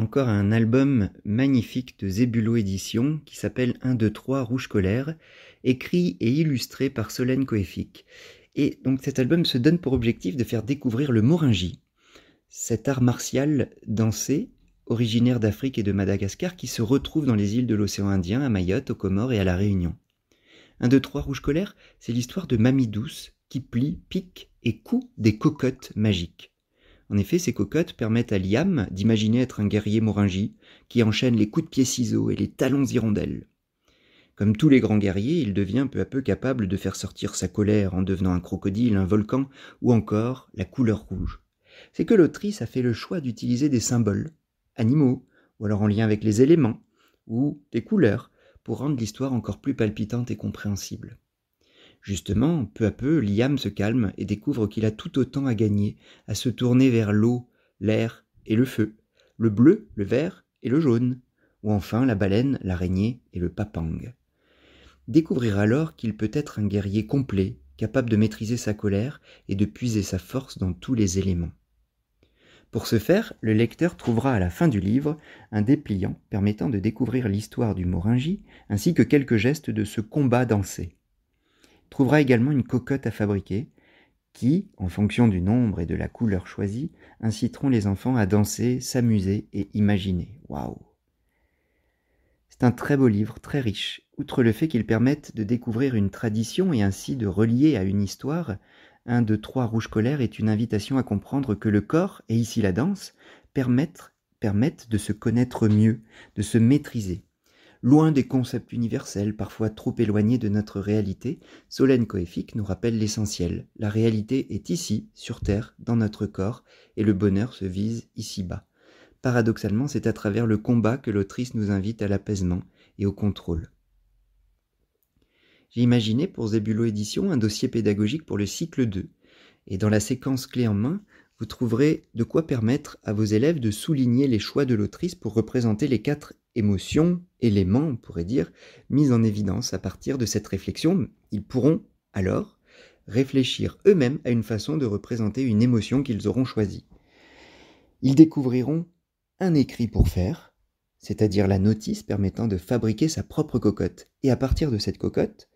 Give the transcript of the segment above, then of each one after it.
encore un album magnifique de Zébulo Édition qui s'appelle 1, 2, 3 Rouge Colère, écrit et illustré par Solène Coeffic. Et donc cet album se donne pour objectif de faire découvrir le moringi, cet art martial dansé originaire d'Afrique et de Madagascar qui se retrouve dans les îles de l'océan Indien, à Mayotte, aux Comores et à la Réunion. 1, 2, 3 Rouge Colère, c'est l'histoire de Mamie Douce qui plie, pique et coud des cocottes magiques. En effet, ces cocottes permettent à Liam d'imaginer être un guerrier moringi qui enchaîne les coups de pied ciseaux et les talons hirondelles. Comme tous les grands guerriers, il devient peu à peu capable de faire sortir sa colère en devenant un crocodile, un volcan ou encore la couleur rouge. C'est que l'autrice a fait le choix d'utiliser des symboles, animaux, ou alors en lien avec les éléments, ou des couleurs, pour rendre l'histoire encore plus palpitante et compréhensible. Justement, peu à peu, Liam se calme et découvre qu'il a tout autant à gagner à se tourner vers l'eau, l'air et le feu, le bleu, le vert et le jaune, ou enfin la baleine, l'araignée et le papang. Découvrir alors qu'il peut être un guerrier complet, capable de maîtriser sa colère et de puiser sa force dans tous les éléments. Pour ce faire, le lecteur trouvera à la fin du livre un dépliant permettant de découvrir l'histoire du Moringi ainsi que quelques gestes de ce combat dansé trouvera également une cocotte à fabriquer, qui, en fonction du nombre et de la couleur choisie, inciteront les enfants à danser, s'amuser et imaginer. Waouh C'est un très beau livre, très riche, outre le fait qu'il permette de découvrir une tradition et ainsi de relier à une histoire. Un de trois rouges colères est une invitation à comprendre que le corps, et ici la danse, permettent, permettent de se connaître mieux, de se maîtriser, Loin des concepts universels, parfois trop éloignés de notre réalité, Solène Coeffic nous rappelle l'essentiel. La réalité est ici, sur Terre, dans notre corps, et le bonheur se vise ici-bas. Paradoxalement, c'est à travers le combat que l'autrice nous invite à l'apaisement et au contrôle. J'ai imaginé pour Zebulo Édition un dossier pédagogique pour le cycle 2. Et dans la séquence clé en main, vous trouverez de quoi permettre à vos élèves de souligner les choix de l'autrice pour représenter les quatre émotions, éléments, on pourrait dire, mis en évidence à partir de cette réflexion, ils pourront alors réfléchir eux-mêmes à une façon de représenter une émotion qu'ils auront choisie. Ils découvriront un écrit pour faire, c'est-à-dire la notice permettant de fabriquer sa propre cocotte, et à partir de cette cocotte,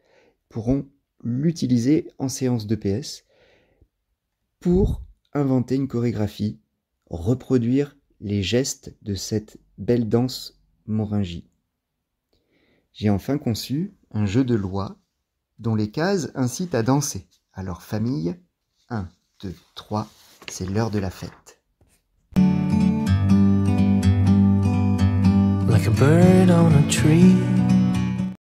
pourront l'utiliser en séance de PS pour inventer une chorégraphie, reproduire les gestes de cette belle danse Moringie. J'ai enfin conçu un jeu de loi dont les cases incitent à danser. Alors famille, 1, 2, 3, c'est l'heure de la fête. Like a bird on a tree.